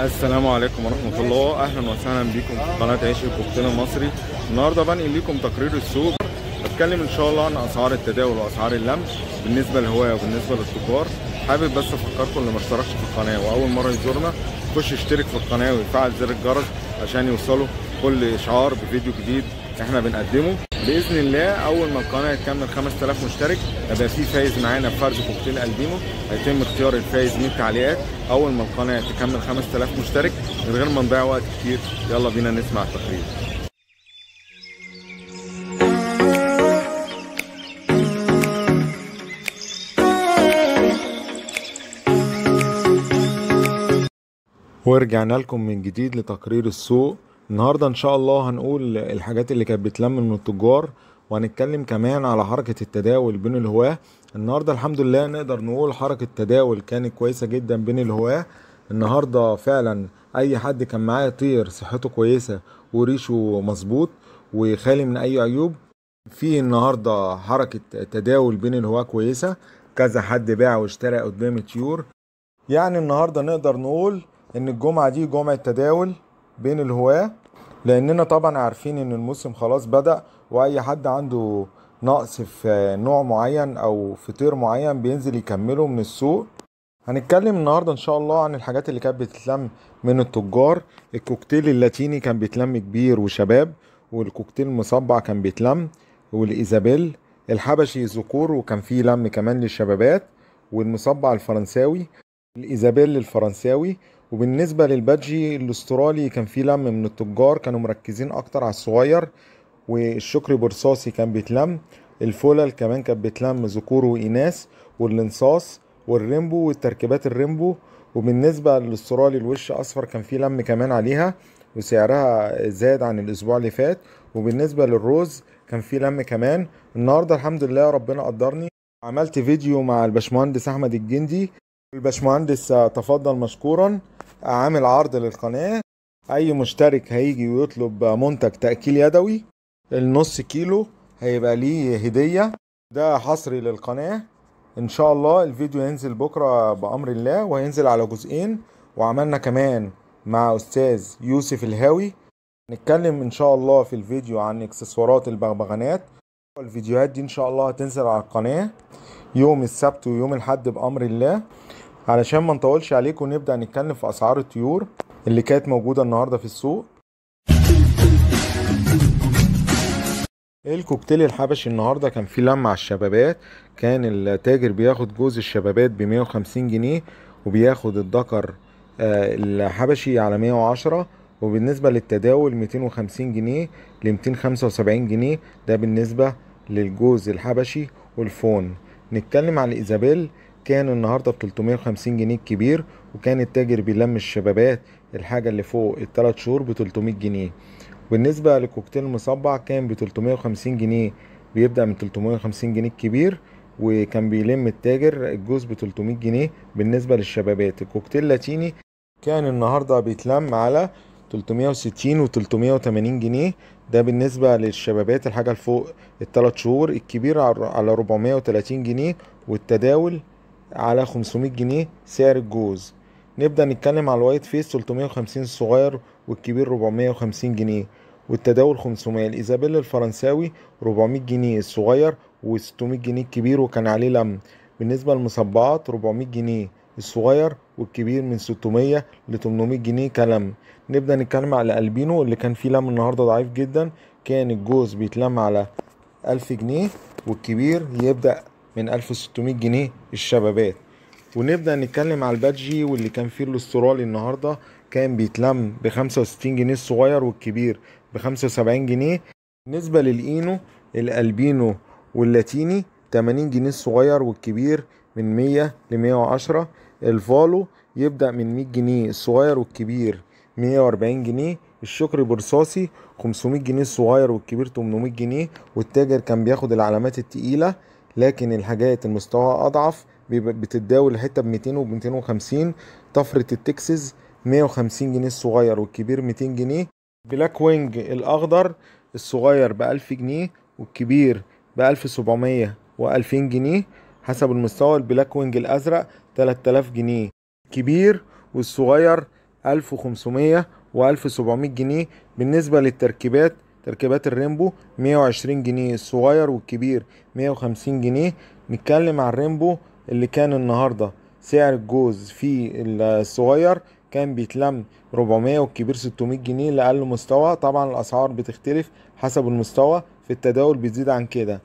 السلام عليكم ورحمة الله أهلا وسهلا بكم في قناة عيش الكوكتيل المصري النهاردة بنقل لكم تقرير السوق بتكلم إن شاء الله عن أسعار التداول وأسعار اللمس بالنسبة للهواية وبالنسبة للتجار حابب بس أفكركم اللي ما اشتركش في القناة وأول مرة يزورنا خش اشترك في القناة ويفعل زر الجرس عشان يوصله كل إشعار بفيديو جديد احنا بنقدمه باذن الله اول ما القناه تكمل 5000 مشترك هيبقى في فايز معانا بفرد كوكتيل البيمو هيتم اختيار الفايز من التعليقات اول ما القناه تكمل 5000 مشترك من غير ما نضيع وقت كتير يلا بينا نسمع التقرير ورجعنا لكم من جديد لتقرير السوق النهارده ان شاء الله هنقول الحاجات اللي كانت بتلم من التجار وهنتكلم كمان على حركة التداول بين الهواة النهاردة الحمد لله نقدر نقول حركة التداول كانت كويسة جدا بين الهواة النهاردة فعلا اي حد كان معاه طير صحته كويسة وريشه مظبوط وخالي من اي عيوب في النهاردة حركة تداول بين الهواة كويسة كذا حد باع واشترى قدام طيور يعني النهاردة نقدر نقول ان الجمعة دي جمعة تداول بين الهواه لاننا طبعا عارفين ان الموسم خلاص بدا واي حد عنده نقص في نوع معين او فطير معين بينزل يكمله من السوق هنتكلم النهارده ان شاء الله عن الحاجات اللي كانت بتتلم من التجار الكوكتيل اللاتيني كان بيتلم كبير وشباب والكوكتيل المصبع كان بيتلم والايزابيل الحبشي ذكور وكان فيه لم كمان للشبابات والمصبع الفرنساوي الايزابيل الفرنساوي وبالنسبة للبادجي الاسترالي كان في لم من التجار كانوا مركزين اكتر على الصغير والشكري برصاصي كان بيتلم الفلل كمان كانت بتلم ذكور وإناث والانصاص والريمبو والتركيبات الريمبو وبالنسبة للاسترالي الوش أصفر كان في لم كمان عليها وسعرها زاد عن الأسبوع اللي فات وبالنسبة للروز كان في لم كمان النهاردة الحمد لله ربنا قدرني عملت فيديو مع الباشمهندس أحمد الجندي الباشمهندس تفضل مشكورا عامل عرض للقناه اي مشترك هيجي ويطلب منتج تاكيل يدوي النص كيلو هيبقى ليه هديه ده حصري للقناه ان شاء الله الفيديو ينزل بكره بامر الله وهينزل على جزئين وعملنا كمان مع استاذ يوسف الهاوي نتكلم ان شاء الله في الفيديو عن اكسسوارات البغبغانات الفيديوهات دي ان شاء الله هتنزل على القناه يوم السبت ويوم الاحد بامر الله علشان ما نطولش عليكم نبدا نتكلم في اسعار الطيور اللي كانت موجوده النهارده في السوق الكوكتيل الحبشي النهارده كان فيه لمة على الشبابات كان التاجر بياخد جوز الشبابات ب 150 جنيه وبياخد الدكر آه، الحبشي على 110 وبالنسبة للتداول 250 جنيه ل 275 جنيه ده بالنسبة للجوز الحبشي والفون نتكلم على الايزابيل كان النهارده ب 350 جنيه كبير وكان التاجر بيلم الشبابات الحاجه اللي فوق الثلاث شهور ب 300 جنيه بالنسبه للكوكتيل المصبع كان ب 350 جنيه بيبدا من 350 جنيه كبير وكان بيلم التاجر الجوز ب 300 جنيه بالنسبه للشبابات الكوكتيل لاتيني كان النهارده بيتلم على 360 و 380 جنيه ده بالنسبه للشبابات الحاجه اللي فوق الثلاث شهور الكبير على 430 جنيه والتداول على 500 جنيه سعر الجوز نبدأ نتكلم على الوايت فيس 350 الصغير والكبير 450 جنيه والتداول 500 الإيزابيل الفرنساوي 400 جنيه الصغير و600 جنيه الكبير وكان عليه لم بالنسبة للمصبعات 400 جنيه الصغير والكبير من 600 ل 800 جنيه كلم نبدأ نتكلم على البينو اللي كان فيه لم النهاردة ضعيف جدا كان الجوز بيتلم على 1000 جنيه والكبير يبدأ من 1600 جنيه الشبابات ونبدا نتكلم على البادجي واللي كان فيه الاسترالي النهارده كان بيتلم ب 65 جنيه الصغير والكبير ب 75 جنيه بالنسبه للاينو الالبينو واللاتيني 80 جنيه الصغير والكبير من 100 ل 110 الفالو يبدا من 100 جنيه الصغير والكبير 140 جنيه الشكر برصاصي 500 جنيه الصغير والكبير 800 جنيه والتاجر كان بياخد العلامات التقيله لكن الحاجات المستوى اضعف بتتداول الحته ب 200 وب 250 طفره التكسز 150 جنيه الصغير والكبير 200 جنيه بلاك وينج الاخضر الصغير ب 1000 جنيه والكبير ب 1700 و2000 جنيه حسب المستوى البلاك وينج الازرق 3000 جنيه كبير والصغير 1500 و1700 جنيه بالنسبه للتركيبات تركيبات الريمبو 120 جنيه الصغير والكبير 150 جنيه نتكلم عن الريمبو اللي كان النهارده سعر الجوز في الصغير كان بيتلم 400 والكبير 600 جنيه لأقل مستوى طبعا الأسعار بتختلف حسب المستوى في التداول بتزيد عن كده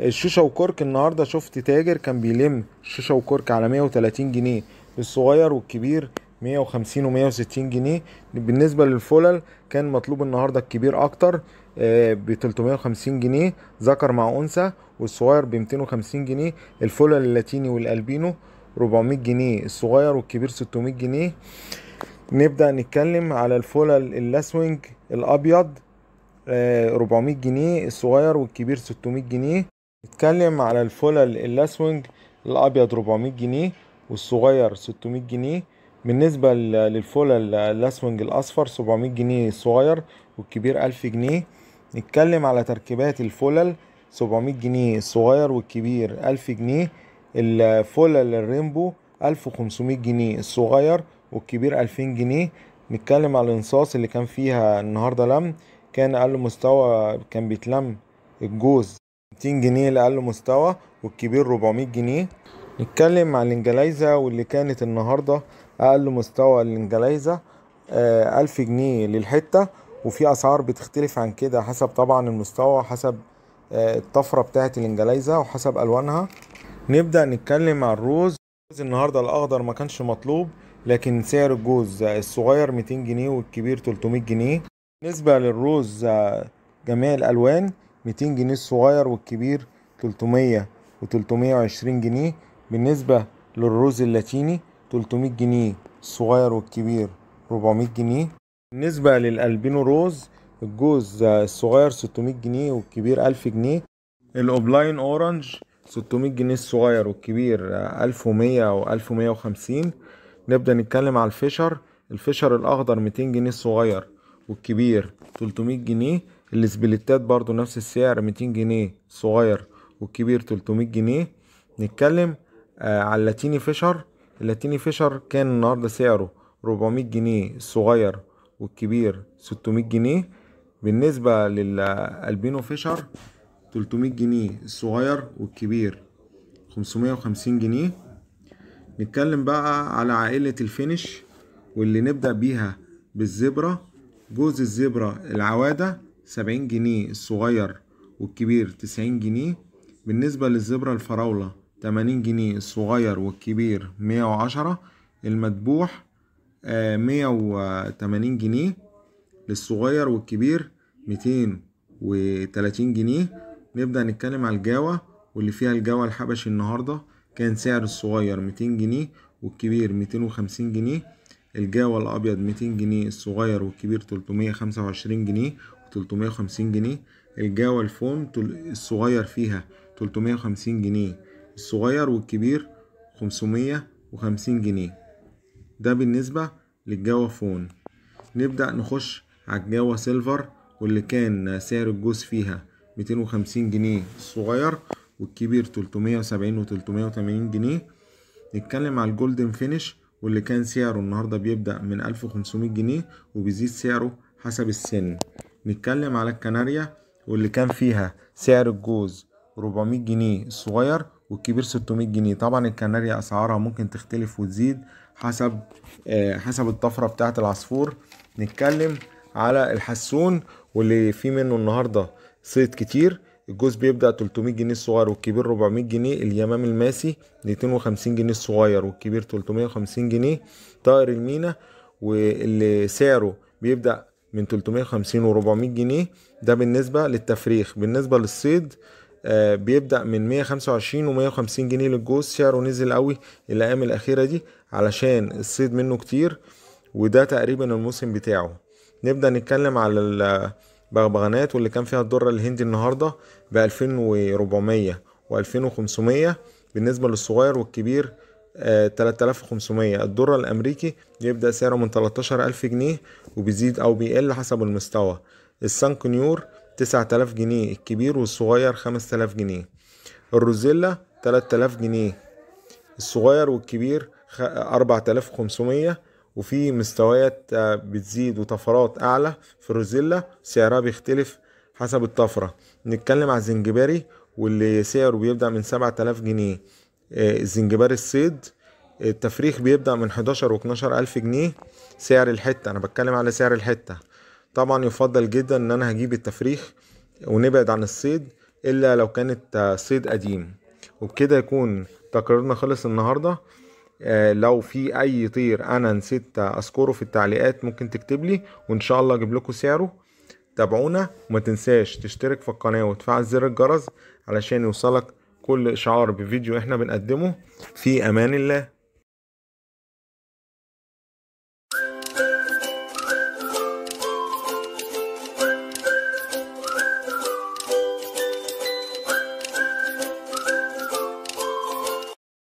الشوشة وكورك النهاردة شفت تاجر كان بيلم الشوشة وكورك على 130 جنيه الصغير والكبير 150 و160 جنيه بالنسبه للفولل كان مطلوب النهارده الكبير اكتر آه، ب 350 جنيه ذكر مع انثى والصغير ب 250 جنيه الفولل اللاتيني والالبينو 400 جنيه الصغير والكبير 600 جنيه نبدا نتكلم على الفولل اللاسوينج الابيض 400 آه، جنيه الصغير والكبير 600 جنيه نتكلم على الفولل اللاسوينج الابيض 400 جنيه والصغير 600 جنيه بالنسبة للفول الأسونج الأصفر 700 جنيه صغير والكبير 1000 جنيه نتكلم على تركيبات الفولل 700 جنيه الصغير والكبير 1000 جنيه الفولل الرينبو 1500 جنيه الصغير والكبير 2000 جنيه نتكلم على الانصاص اللي كان فيها النهارده لم كان اقل مستوى كان بيتلم الجوز 200 جنيه لاقل مستوى والكبير 400 جنيه نتكلم على الانجليزه واللي كانت النهارده اقل مستوى للجلايزه آه، ألف جنيه للحته وفي اسعار بتختلف عن كده حسب طبعا المستوى حسب آه، الطفره بتاعه الانجليزه وحسب الوانها نبدا نتكلم عن الروز النهارده الاخضر ما كانش مطلوب لكن سعر الجوز الصغير 200 جنيه والكبير 300 جنيه بالنسبه للروز آه، جميع الالوان 200 جنيه الصغير والكبير 300 و 320 جنيه بالنسبه للروز اللاتيني 300 جنيه الصغير والكبير 400 جنيه بالنسبة للألبينو روز الجوز الصغير 600 جنيه والكبير 1000 جنيه الأوبلاين أورنج 600 جنيه الصغير والكبير 1100 أو 1150 نبدأ نتكلم على الفيشر الفيشر الأخضر 200 جنيه الصغير والكبير 300 جنيه السبليتات برضو نفس السعر 200 جنيه صغير والكبير 300 جنيه نتكلم آه، على اللاتيني فيشر اللاتيني فيشر كان النهاردة سعره 400 جنيه الصغير والكبير 600 جنيه بالنسبة للألبينو فيشر 300 جنيه الصغير والكبير 550 جنيه نتكلم بقى على عائلة الفينش واللي نبدأ بيها بالزبرة جوز الزبرة العوادة 70 جنيه الصغير والكبير 90 جنيه بالنسبة للزبرة الفراولة تمانين جنيه الصغير والكبير مية وعشرة المدبوح آه، مية وتمانين جنيه للصغير والكبير ميتين وتلاتين جنيه نبدأ نتكلم على الجاوة واللي فيها الجاوة الحبشي النهاردة كان سعر الصغير ميتين جنيه والكبير ميتين وخمسين جنيه الجاوة الأبيض ميتين جنيه الصغير والكبير تلتمية خمسة وعشرين جنيه وتلتمية وخمسين جنيه الجاوة الفوم الصغير فيها تلتمية وخمسين جنيه الصغير والكبير 550 جنيه ده بالنسبة للجاوا فون نبدأ نخش على الجاوا سيلفر واللي كان سعر الجوز فيها 250 جنيه الصغير والكبير 370 و 380 جنيه نتكلم على الجولدن فينيش واللي كان سعره النهاردة بيبدأ من 1500 جنيه وبيزيد سعره حسب السن نتكلم على الكناريا واللي كان فيها سعر الجوز 400 جنيه الصغير والكبير 600 جنيه طبعا الكناريا اسعارها ممكن تختلف وتزيد حسب آه، حسب الطفره بتاعه العصفور نتكلم على الحسون واللي فيه منه النهارده صيد كتير الجوز بيبدأ 300 جنيه الصغير والكبير 400 جنيه اليمام الماسي 250 جنيه الصغير والكبير 350 جنيه طائر المينا واللي سعره بيبدأ من 350 و 400 جنيه ده بالنسبة للتفريخ بالنسبة للصيد آه، بيبدأ من 125 و 150 جنيه للجوز سعره نزل قوي الأيام الأخيرة دي علشان الصيد منه كتير وده تقريبا الموسم بتاعه نبدأ نتكلم على البغبغانات واللي كان فيها الدرة الهندي النهاردة ب 2400 و 2500 بالنسبة للصغير والكبير 3500 آه، الدرة الأمريكي يبدأ سعره من 13000 جنيه وبيزيد أو بيقل حسب المستوى نيور 9000 جنيه الكبير والصغير 5000 جنيه الروزيلا 3000 جنيه الصغير والكبير 4500 وفي مستويات آه، بتزيد وطفرات اعلى في الروزيلا سعرها بيختلف حسب الطفرة نتكلم على الزنجباري واللي سعره بيبدأ من 7000 جنيه آه، الزنجباري الصيد التفريخ بيبدأ من 11 و 12 ألف جنيه سعر الحتة أنا بتكلم على سعر الحتة طبعا يفضل جدا ان انا هجيب التفريخ ونبعد عن الصيد الا لو كانت آه، صيد قديم وبكده يكون تقريرنا خلص النهارده آه، لو في اي طير انا نسيت اذكره في التعليقات ممكن تكتب لي وان شاء الله اجيب لكم سعره تابعونا وما تنساش تشترك في القناه وتفعل زر الجرس علشان يوصلك كل اشعار بفيديو احنا بنقدمه في امان الله